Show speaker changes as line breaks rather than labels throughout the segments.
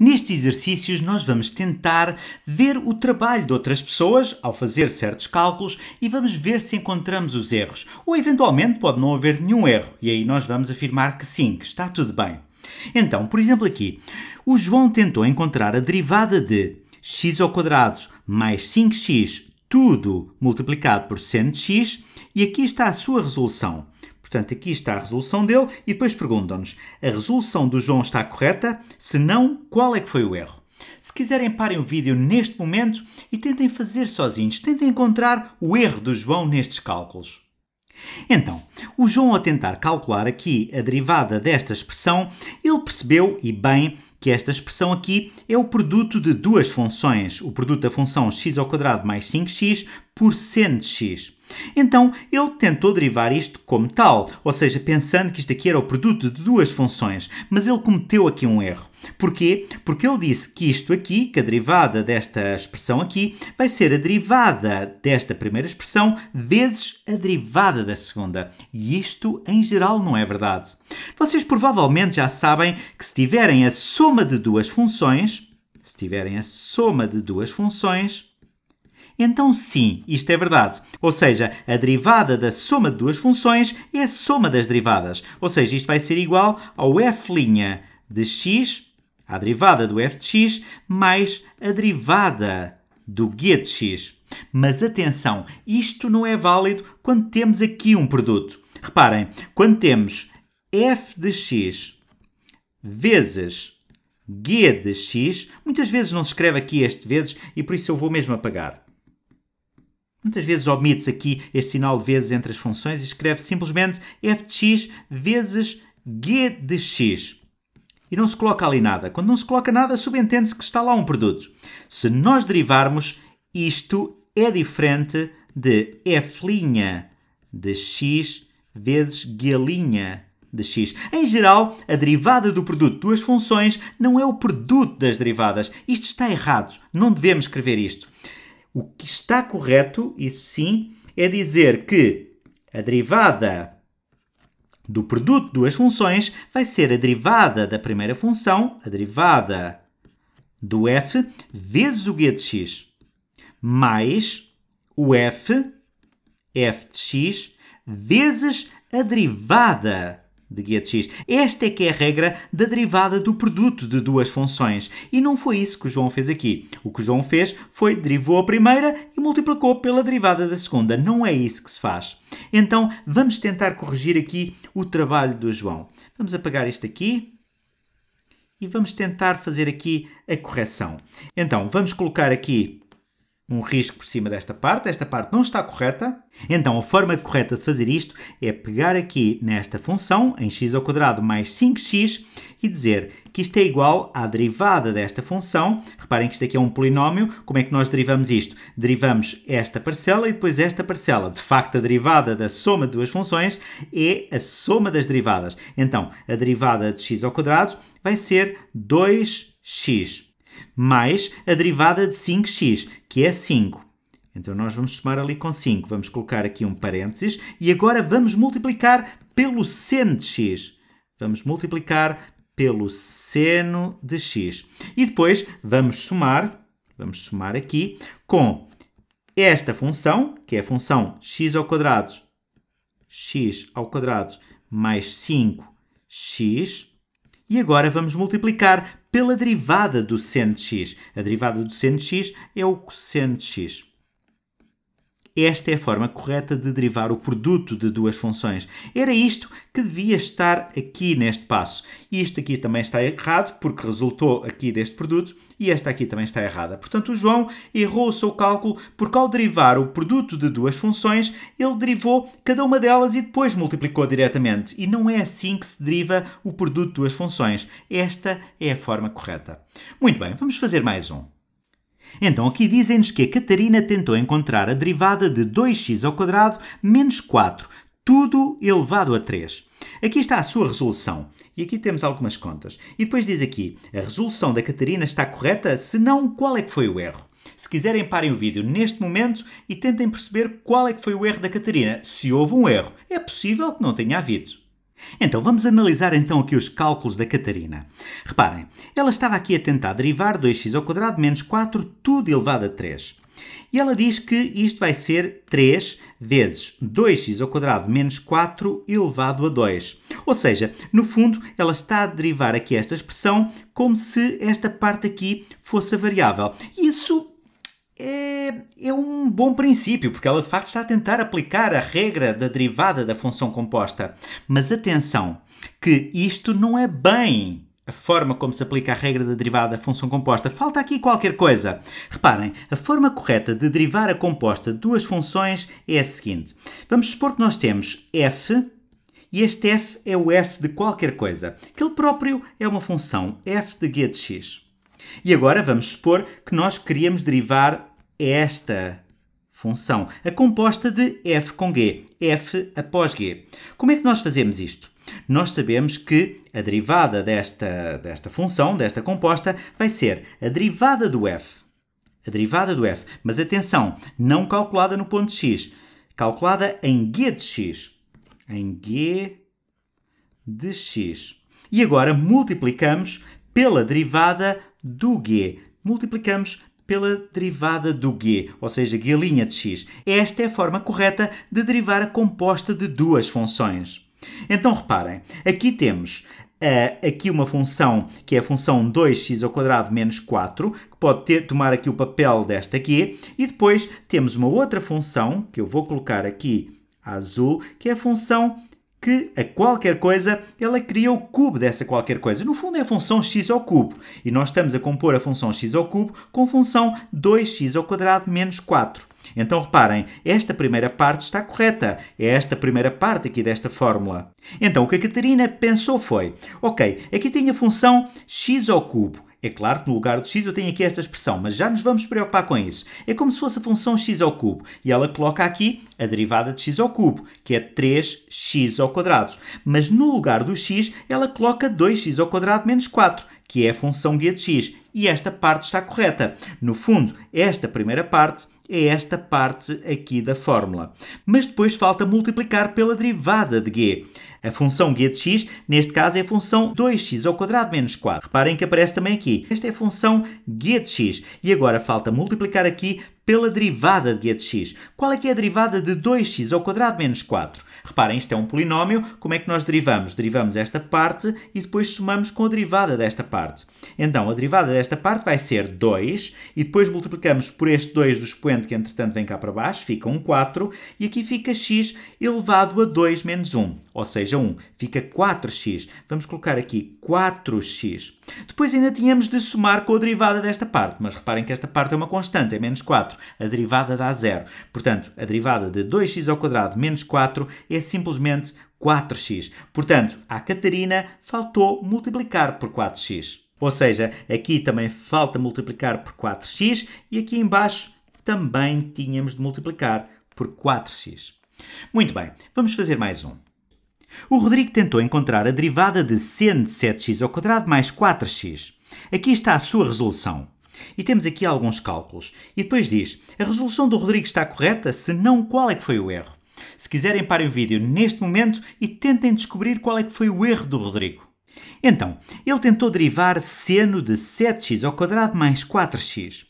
Nestes exercícios, nós vamos tentar ver o trabalho de outras pessoas ao fazer certos cálculos e vamos ver se encontramos os erros. Ou eventualmente pode não haver nenhum erro, e aí nós vamos afirmar que sim, que está tudo bem. Então, por exemplo, aqui, o João tentou encontrar a derivada de x ao quadrado mais 5x tudo multiplicado por seno de x e aqui está a sua resolução. Portanto, aqui está a resolução dele e depois perguntam-nos: a resolução do João está correta? Se não, qual é que foi o erro? Se quiserem, parem o vídeo neste momento e tentem fazer sozinhos, tentem encontrar o erro do João nestes cálculos. Então, o João, ao tentar calcular aqui a derivada desta expressão, ele percebeu, e bem, que esta expressão aqui é o produto de duas funções, o produto da função x ao quadrado mais 5x por seno de x. Então ele tentou derivar isto como tal, ou seja, pensando que isto aqui era o produto de duas funções, mas ele cometeu aqui um erro. Porquê? Porque ele disse que isto aqui, que a derivada desta expressão aqui, vai ser a derivada desta primeira expressão vezes a derivada da segunda. E isto, em geral, não é verdade. Vocês provavelmente já sabem que se tiverem a soma de duas funções, se tiverem a soma de duas funções, então, sim, isto é verdade. Ou seja, a derivada da soma de duas funções é a soma das derivadas. Ou seja, isto vai ser igual ao f' de x, a derivada do f de x, mais a derivada do g de x. Mas atenção, isto não é válido quando temos aqui um produto. Reparem, quando temos f de x vezes g de x, muitas vezes não se escreve aqui este vezes e por isso eu vou mesmo apagar. Muitas vezes omites aqui este sinal de vezes entre as funções e escreve simplesmente f de x vezes g de x. E não se coloca ali nada. Quando não se coloca nada, subentende-se que está lá um produto. Se nós derivarmos, isto é diferente de f' de x vezes g' de x. Em geral, a derivada do produto de duas funções não é o produto das derivadas. Isto está errado. Não devemos escrever isto. O que está correto, isso sim, é dizer que a derivada do produto de duas funções vai ser a derivada da primeira função, a derivada do f, vezes o g de x, mais o f, f de x, vezes a derivada de guia de x. Esta é que é a regra da derivada do produto de duas funções. E não foi isso que o João fez aqui. O que o João fez foi derivou a primeira e multiplicou pela derivada da segunda. Não é isso que se faz. Então, vamos tentar corrigir aqui o trabalho do João. Vamos apagar isto aqui e vamos tentar fazer aqui a correção. Então, vamos colocar aqui um risco por cima desta parte, esta parte não está correta, então a forma correta de fazer isto é pegar aqui nesta função, em x ao quadrado mais 5x, e dizer que isto é igual à derivada desta função. Reparem que isto aqui é um polinómio, como é que nós derivamos isto? Derivamos esta parcela e depois esta parcela. De facto, a derivada da soma de duas funções é a soma das derivadas. Então, a derivada de x ao quadrado vai ser 2x mais a derivada de 5x, que é 5. Então nós vamos somar ali com 5. Vamos colocar aqui um parênteses e agora vamos multiplicar pelo seno de x. Vamos multiplicar pelo seno de x. E depois vamos somar, vamos somar aqui com esta função, que é a função x ao quadrado, x ao quadrado mais 5x. E agora vamos multiplicar pela derivada do seno de x. A derivada do seno de x é o cosseno de x. Esta é a forma correta de derivar o produto de duas funções. Era isto que devia estar aqui neste passo. Isto aqui também está errado, porque resultou aqui deste produto, e esta aqui também está errada. Portanto, o João errou o seu cálculo, porque ao derivar o produto de duas funções, ele derivou cada uma delas e depois multiplicou diretamente. E não é assim que se deriva o produto de duas funções. Esta é a forma correta. Muito bem, vamos fazer mais um. Então aqui dizem-nos que a Catarina tentou encontrar a derivada de 2x ao quadrado menos 4, tudo elevado a 3. Aqui está a sua resolução. E aqui temos algumas contas. E depois diz aqui, a resolução da Catarina está correta? Se não, qual é que foi o erro? Se quiserem, parem o vídeo neste momento e tentem perceber qual é que foi o erro da Catarina. Se houve um erro, é possível que não tenha havido. Então, vamos analisar então aqui os cálculos da Catarina. Reparem, ela estava aqui a tentar derivar 2x menos 4 tudo elevado a 3. E ela diz que isto vai ser 3 vezes 2x menos 4 elevado a 2. Ou seja, no fundo, ela está a derivar aqui esta expressão como se esta parte aqui fosse a variável. Isso é, é, um bom princípio, porque ela de facto está a tentar aplicar a regra da derivada da função composta. Mas atenção, que isto não é bem a forma como se aplica a regra da derivada da função composta. Falta aqui qualquer coisa. Reparem, a forma correta de derivar a composta de duas funções é a seguinte. Vamos supor que nós temos f e este f é o f de qualquer coisa, que ele próprio é uma função f de g de x. E agora vamos supor que nós queríamos derivar esta função, a composta de f com g, f após g. Como é que nós fazemos isto? Nós sabemos que a derivada desta, desta função, desta composta, vai ser a derivada do f. A derivada do f. Mas atenção, não calculada no ponto x, calculada em g de x. Em g de x. E agora multiplicamos pela derivada do g. Multiplicamos pela derivada do g, ou seja, g' de x. Esta é a forma correta de derivar a composta de duas funções. Então reparem, aqui temos uh, aqui uma função que é a função 2x ao quadrado menos 4, que pode ter, tomar aqui o papel desta g, e depois temos uma outra função que eu vou colocar aqui azul, que é a função que a qualquer coisa ela cria o cubo dessa qualquer coisa. No fundo é a função x ao cubo. E nós estamos a compor a função x ao cubo com a função 2x ao quadrado menos 4. Então reparem, esta primeira parte está correta. É esta primeira parte aqui desta fórmula. Então o que a Catarina pensou foi: ok, aqui tem a função x ao cubo. É claro que no lugar do x eu tenho aqui esta expressão, mas já nos vamos preocupar com isso. É como se fosse a função x ao cubo e ela coloca aqui a derivada de x ao cubo, que é 3x ao quadrado. Mas no lugar do x, ela coloca 2x ao quadrado menos 4, que é a função guia de x. E esta parte está correta. No fundo, esta primeira parte é esta parte aqui da fórmula. Mas depois falta multiplicar pela derivada de g. A função g de x, neste caso, é a função 2x ao quadrado menos 4. Reparem que aparece também aqui. Esta é a função g de x. E agora falta multiplicar aqui pela derivada de de x. Qual é que é a derivada de 2x ao quadrado menos 4? Reparem, isto é um polinómio. Como é que nós derivamos? Derivamos esta parte e depois somamos com a derivada desta parte. Então, a derivada desta parte vai ser 2 e depois multiplicamos por este 2 do expoente que, entretanto, vem cá para baixo. Fica um 4 e aqui fica x elevado a 2 menos 1, ou seja, 1. Fica 4x. Vamos colocar aqui 4x. Depois ainda tínhamos de somar com a derivada desta parte, mas reparem que esta parte é uma constante, é menos 4 a derivada dá zero. Portanto, a derivada de 2x menos 4 é simplesmente 4x. Portanto, à Catarina faltou multiplicar por 4x. Ou seja, aqui também falta multiplicar por 4x e aqui embaixo também tínhamos de multiplicar por 4x. Muito bem, vamos fazer mais um. O Rodrigo tentou encontrar a derivada de seno de 7x ao quadrado mais 4x. Aqui está a sua resolução. E temos aqui alguns cálculos. E depois diz: a resolução do Rodrigo está correta? Se não, qual é que foi o erro? Se quiserem, parem o vídeo neste momento e tentem descobrir qual é que foi o erro do Rodrigo. Então, ele tentou derivar seno de 7x ao quadrado mais 4x.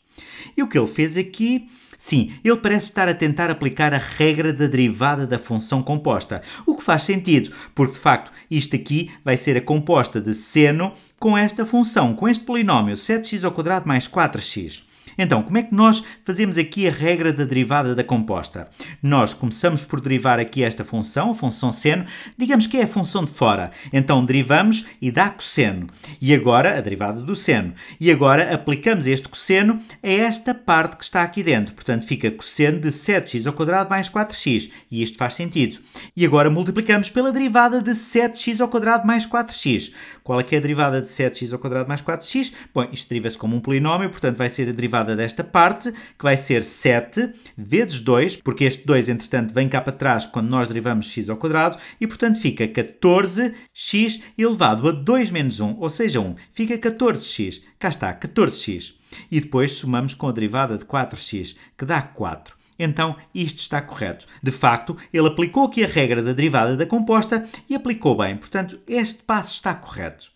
E o que ele fez aqui Sim, ele parece estar a tentar aplicar a regra da derivada da função composta, o que faz sentido, porque de facto isto aqui vai ser a composta de seno com esta função, com este polinómio 7x ao quadrado mais 4x. Então, como é que nós fazemos aqui a regra da derivada da composta? Nós começamos por derivar aqui esta função, a função seno, digamos que é a função de fora. Então, derivamos e dá cosseno. E agora, a derivada do seno. E agora, aplicamos este cosseno a esta parte que está aqui dentro. Portanto, fica cosseno de 7x ao quadrado mais 4x. E isto faz sentido. E agora, multiplicamos pela derivada de 7x ao quadrado mais 4x. Qual é que é a derivada de 7x ao quadrado mais 4x? Bom, isto deriva-se como um polinómio, portanto, vai ser a derivada derivada desta parte, que vai ser 7 vezes 2, porque este 2, entretanto, vem cá para trás quando nós derivamos x ao quadrado, e portanto fica 14x elevado a 2 menos 1, ou seja, 1. Fica 14x. Cá está, 14x. E depois somamos com a derivada de 4x, que dá 4. Então, isto está correto. De facto, ele aplicou aqui a regra da derivada da composta e aplicou bem. Portanto, este passo está correto.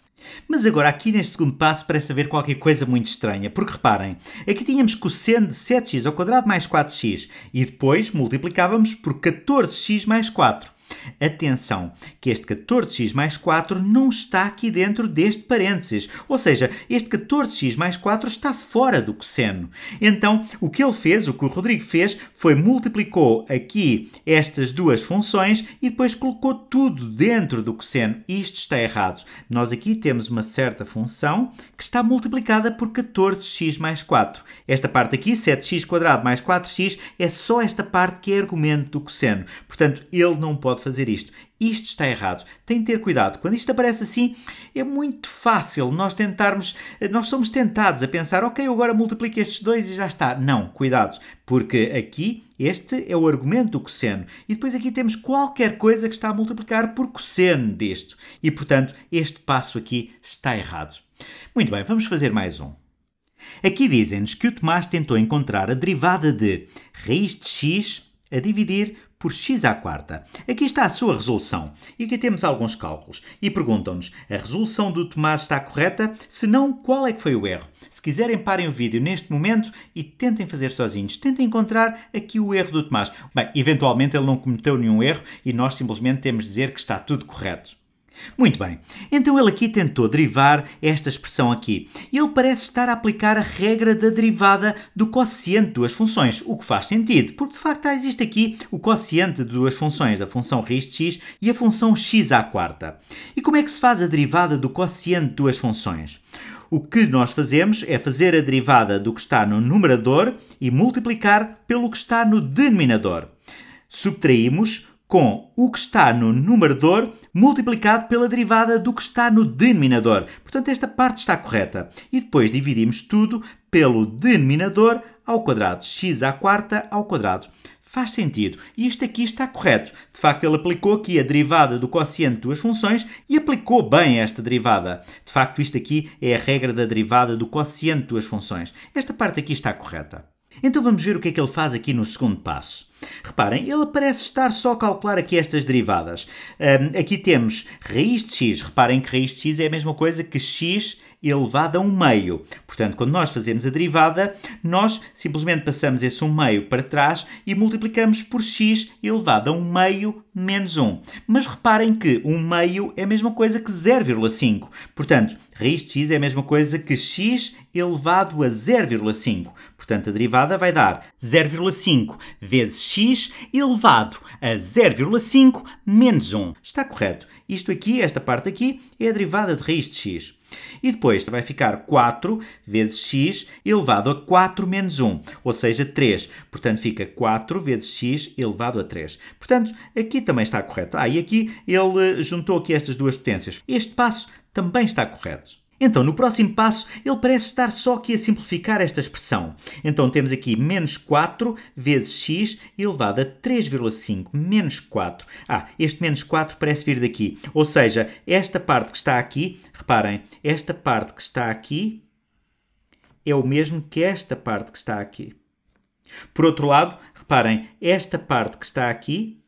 Mas agora, aqui neste segundo passo, parece haver qualquer coisa muito estranha, porque reparem, aqui tínhamos cosseno de 7x ao quadrado mais 4x e depois multiplicávamos por 14x mais 4. Atenção, que este 14x mais 4 não está aqui dentro deste parênteses, ou seja, este 14x mais 4 está fora do cosseno. Então, o que ele fez, o que o Rodrigo fez, foi multiplicou aqui estas duas funções e depois colocou tudo dentro do cosseno. Isto está errado. Nós aqui temos uma certa função que está multiplicada por 14x mais 4. Esta parte aqui, 7x mais 4x, é só esta parte que é argumento do cosseno. Portanto, ele não pode fazer isto. Isto está errado. Tem de ter cuidado. Quando isto aparece assim, é muito fácil nós tentarmos, eh, nós somos tentados a pensar, ok, eu agora multiplico estes dois e já está. Não, cuidado, porque aqui este é o argumento do cosseno. E depois aqui temos qualquer coisa que está a multiplicar por cosseno disto. E, portanto, este passo aqui está errado. Muito bem, vamos fazer mais um. Aqui dizem-nos que o Tomás tentou encontrar a derivada de raiz de x a dividir por x à quarta. Aqui está a sua resolução. E aqui temos alguns cálculos. E perguntam-nos, a resolução do Tomás está correta? Se não, qual é que foi o erro? Se quiserem, parem o vídeo neste momento e tentem fazer sozinhos. Tentem encontrar aqui o erro do Tomás. Bem, eventualmente ele não cometeu nenhum erro e nós simplesmente temos de dizer que está tudo correto. Muito bem, então ele aqui tentou derivar esta expressão aqui. Ele parece estar a aplicar a regra da derivada do quociente de duas funções, o que faz sentido, porque de facto existe aqui o quociente de duas funções, a função raiz de x e a função x à quarta. E como é que se faz a derivada do quociente de duas funções? O que nós fazemos é fazer a derivada do que está no numerador e multiplicar pelo que está no denominador. Subtraímos com o que está no numerador multiplicado pela derivada do que está no denominador. Portanto, esta parte está correta. E depois dividimos tudo pelo denominador ao quadrado, x à quarta ao quadrado. Faz sentido. E isto aqui está correto. De facto, ele aplicou aqui a derivada do quociente de duas funções e aplicou bem esta derivada. De facto, isto aqui é a regra da derivada do quociente de duas funções. Esta parte aqui está correta. Então vamos ver o que é que ele faz aqui no segundo passo. Reparem, ele parece estar só a calcular aqui estas derivadas. Um, aqui temos raiz de x. Reparem que raiz de x é a mesma coisa que x elevado a 1 meio. Portanto, quando nós fazemos a derivada, nós simplesmente passamos esse 1 meio para trás e multiplicamos por x elevado a 1 meio menos 1. Mas reparem que 1 meio é a mesma coisa que 0,5. Portanto, raiz de x é a mesma coisa que x elevado a 0,5. Portanto, a derivada vai dar 0,5 vezes x elevado a 0,5 menos 1. Está correto. Isto aqui, esta parte aqui, é a derivada de raiz de x. E depois vai ficar 4 vezes x elevado a 4 menos 1, ou seja, 3. Portanto, fica 4 vezes x elevado a 3. Portanto, aqui também está correto. Ah, e aqui ele eh, juntou aqui estas duas potências. Este passo também está correto. Então, no próximo passo, ele parece estar só aqui a simplificar esta expressão. Então, temos aqui menos 4 vezes x elevado a 3,5 menos 4. Ah, este menos 4 parece vir daqui. Ou seja, esta parte que está aqui, reparem, esta parte que está aqui é o mesmo que esta parte que está aqui. Por outro lado, reparem, esta parte que está aqui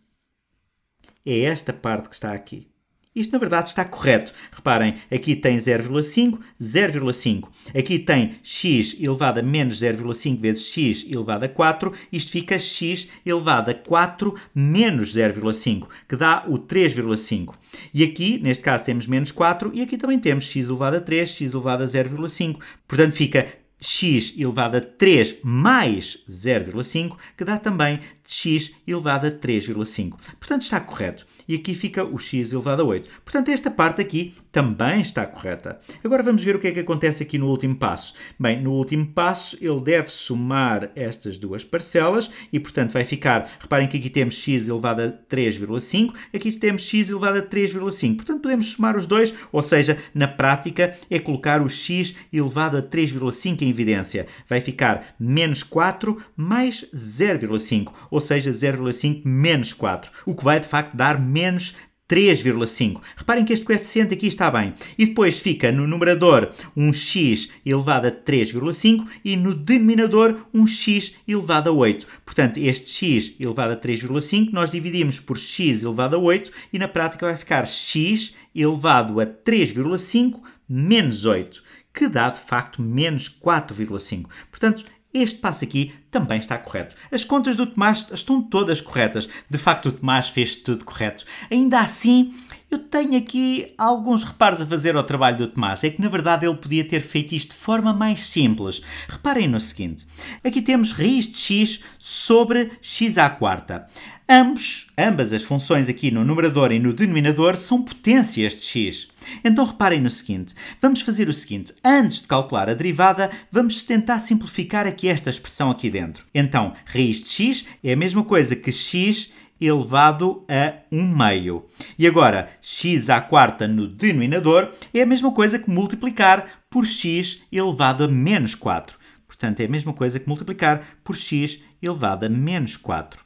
é esta parte que está aqui. Isto, na verdade, está correto. Reparem, aqui tem 0,5, 0,5. Aqui tem x elevado a menos 0,5 vezes x elevado a 4. Isto fica x elevado a 4 menos 0,5, que dá o 3,5. E aqui, neste caso, temos menos 4. E aqui também temos x elevado a 3, x elevado a 0,5. Portanto, fica x elevado a 3 mais 0,5, que dá também de x elevado a 3,5. Portanto, está correto. E aqui fica o x elevado a 8. Portanto, esta parte aqui também está correta. Agora vamos ver o que é que acontece aqui no último passo. Bem, no último passo ele deve somar estas duas parcelas e, portanto, vai ficar... Reparem que aqui temos x elevado a 3,5. Aqui temos x elevado a 3,5. Portanto, podemos somar os dois, ou seja, na prática é colocar o x elevado a 3,5 em evidência. Vai ficar menos 4 mais 0,5 ou seja, 0,5 menos 4, o que vai de facto dar menos 3,5. Reparem que este coeficiente aqui está bem. E depois fica no numerador um x elevado a 3,5 e no denominador um x elevado a 8. Portanto, este x elevado a 3,5 nós dividimos por x elevado a 8 e na prática vai ficar x elevado a 3,5 menos 8, que dá de facto menos 4,5. Portanto, este passo aqui também está correto. As contas do Tomás estão todas corretas. De facto, o Tomás fez tudo correto. Ainda assim, eu tenho aqui alguns reparos a fazer ao trabalho do Tomás. É que, na verdade, ele podia ter feito isto de forma mais simples. Reparem no seguinte. Aqui temos raiz de x sobre x à quarta. Ambos, ambas as funções aqui no numerador e no denominador são potências de x. Então reparem no seguinte, vamos fazer o seguinte, antes de calcular a derivada, vamos tentar simplificar aqui esta expressão aqui dentro. Então, raiz de x é a mesma coisa que x elevado a 1 meio. E agora, x à quarta no denominador é a mesma coisa que multiplicar por x elevado a menos 4. Portanto, é a mesma coisa que multiplicar por x elevado a menos 4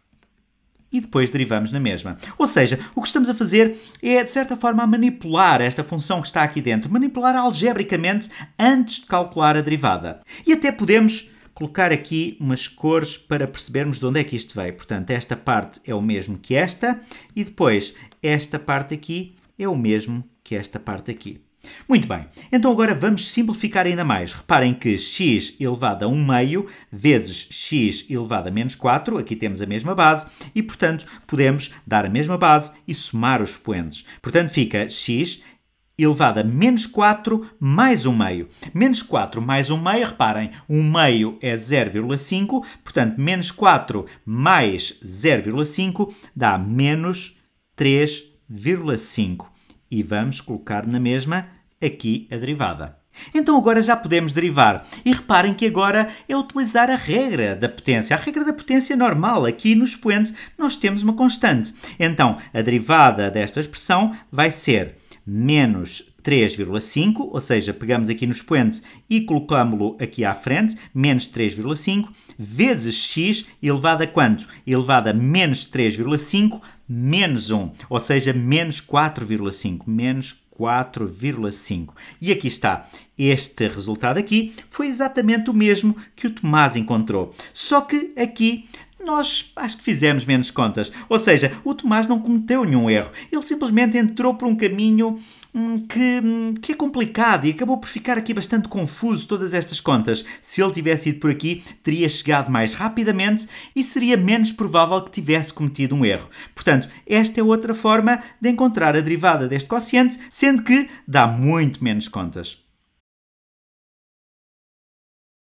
e depois derivamos na mesma. Ou seja, o que estamos a fazer é, de certa forma, manipular esta função que está aqui dentro, manipular algebricamente antes de calcular a derivada. E até podemos colocar aqui umas cores para percebermos de onde é que isto veio. Portanto, esta parte é o mesmo que esta e depois esta parte aqui é o mesmo que esta parte aqui. Muito bem, então agora vamos simplificar ainda mais. Reparem que x elevado a 1 meio vezes x elevado a menos 4, aqui temos a mesma base, e portanto podemos dar a mesma base e somar os expoentes. Portanto fica x elevado a menos 4 mais 1 meio. Menos 4 mais 1 meio, reparem, 1 meio é 0,5, portanto menos 4 mais 0,5 dá menos 3,5 e vamos colocar na mesma aqui a derivada. Então agora já podemos derivar. E reparem que agora é utilizar a regra da potência, a regra da potência normal. Aqui no expoente nós temos uma constante. Então a derivada desta expressão vai ser menos 3,5, ou seja, pegamos aqui no expoente e colocámo-lo aqui à frente, menos 3,5 vezes x elevado a quanto? Elevado a menos 3,5 menos 1, ou seja, menos 4,5, menos 4,5. E aqui está. Este resultado aqui foi exatamente o mesmo que o Tomás encontrou. Só que aqui nós acho que fizemos menos contas. Ou seja, o Tomás não cometeu nenhum erro. Ele simplesmente entrou por um caminho Hum, que, hum, que é complicado e acabou por ficar aqui bastante confuso todas estas contas. Se ele tivesse ido por aqui, teria chegado mais rapidamente e seria menos provável que tivesse cometido um erro. Portanto, esta é outra forma de encontrar a derivada deste quociente, sendo que dá muito menos contas.